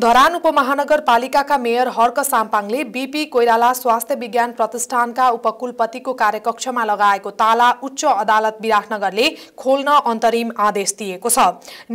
धरान उपमहानगरपालिकाका मेयर हर्क साम्पाङले बिपी कोइराला स्वास्थ्य विज्ञान प्रतिष्ठानका उपकुलपतिको कार्यकक्षमा लगाएको ताला उच्च अदालत विराटनगरले खोल्न अन्तरिम आदेश दिएको छ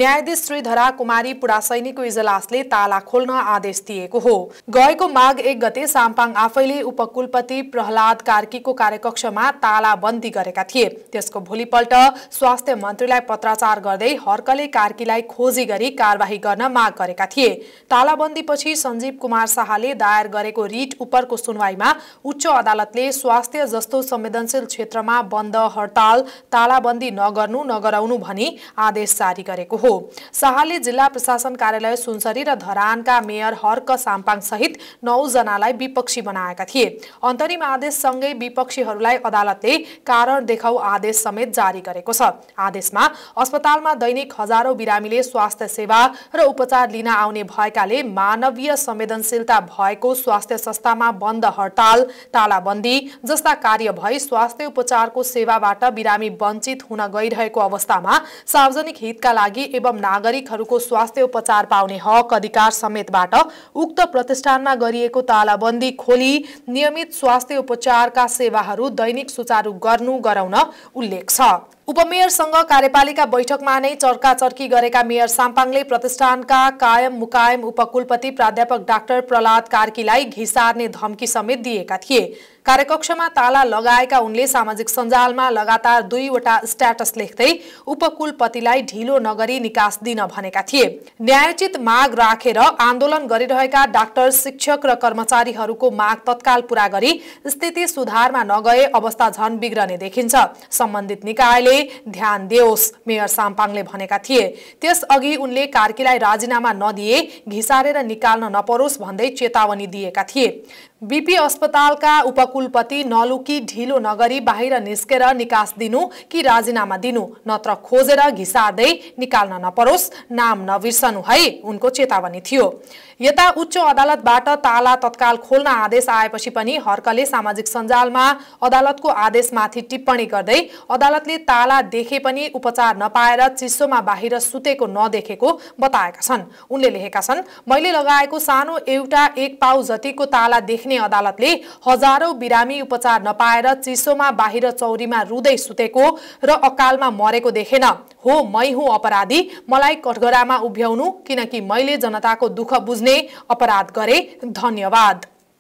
न्यायाधीश श्रीधरा कुमारी पुरासैनीको इजलासले ताला खोल्न आदेश दिएको हो गएको माघ एक गते साम्पाङ आफैले उपकुलपति प्रहलाद कार्कीको कार्यकक्षमा तालाबन्दी गरेका थिए त्यसको भोलिपल्ट स्वास्थ्य मन्त्रीलाई पत्राचार गर्दै हर्कले कार्कीलाई खोजी गरी कारवाही गर्न माग गरेका थिए तालाबन्दीपछि सञ्जीव कुमार शाहले दायर गरेको रिट उपरको सुनवाईमा उच्च अदालतले स्वास्थ्य जस्तो संवेदनशील क्षेत्रमा बन्द हडताल तालाबन्दी नगर्नु नगराउनु भनी आदेश जारी गरेको हो शाहले जिल्ला प्रशासन कार्यालय सुनसरी र धरानका मेयर हर्क साम्पाङ सहित नौजनालाई विपक्षी बनाएका थिए अन्तरिम आदेशसँगै विपक्षीहरूलाई अदालतले कारण देखाउ आदेश समेत जारी गरेको छ आदेशमा अस्पतालमा दैनिक हजारौँ बिरामीले स्वास्थ्य सेवा र उपचार लिन आउने भएका भएकाले मानवीय संवेदनशीलता भएको स्वास्थ्य संस्थामा बन्द हडताल तालाबन्दी जस्ता कार्य भई स्वास्थ्य उपचारको सेवाबाट बिरामी वञ्चित हुन गइरहेको अवस्थामा सार्वजनिक हितका लागि एवं नागरिकहरूको स्वास्थ्य उपचार पाउने हक अधिकार समेतबाट उक्त प्रतिष्ठानमा गरिएको तालाबन्दी खोली नियमित स्वास्थ्य उपचारका सेवाहरू दैनिक सुचारू गर्नु गराउन उल्लेख छ उपमेयरसँग कार्यपालिका बैठकमा नै चर्काचर्की गरेका मेयर साम्पाङले प्रतिष्ठानका कायम मुकायम उपकुलपति प्राध्यापक डाक्टर प्रहलाद कार्कीलाई घिसार्ने धम्की समेत दिएका थिए कार्यकक्षमा ताला लगाएका उनले सामाजिक सञ्जालमा लगातार दुईवटा स्ट्याटस लेख्दै उपकुलपतिलाई ढिलो नगरी निकास दिन भनेका थिए न्यायोचित माग राखेर आन्दोलन गरिरहेका डाक्टर शिक्षक र कर्मचारीहरूको माग तत्काल पूरा गरी स्थिति सुधारमा नगए अवस्था झन बिग्रने देखिन्छ सम्बन्धित निकायले ध्यान दियोस् मेयर साम्पाङले भनेका थिए त्यसअघि उनले कार्कीलाई राजीनामा नदिए घिसारेर निकाल्न नपरोस् भन्दै चेतावनी दिएका थिए बिपी अस्पतालका उपकुलपति नलुकी ढिलो नगरी बाहिर निस्केर निकास दिनु कि राजीनामा दिनु नत्र खोजेर घिसार्दै निकाल्न नपरोस् नाम नबिर्सनु है उनको चेतावनी थियो यता उच्च अदालतबाट ताला तत्काल खोल्न आदेश आएपछि पनि हर्कले सामाजिक सञ्जालमा अदालतको आदेशमाथि टिप्पणी गर्दै अदालतले ताला देखे पनि उपचार नपाएर चिसोमा बाहिर सुतेको नदेखेको बताएका छन् उनले लेखेका छन् मैले लगाएको सानो एउटा एक पाउ जतिको ताला देखे अदालतले हजारौं बिरामी उपचार नपाएर चिसोमा बाहिर चौरीमा रुँदै सुतेको र अकालमा मरेको देखेन हो मै हुँ अपराधी मलाई कठगरामा उभ्याउनु किनकि मैले जनताको दुःख बुझ्ने अपराध गरे धन्यवाद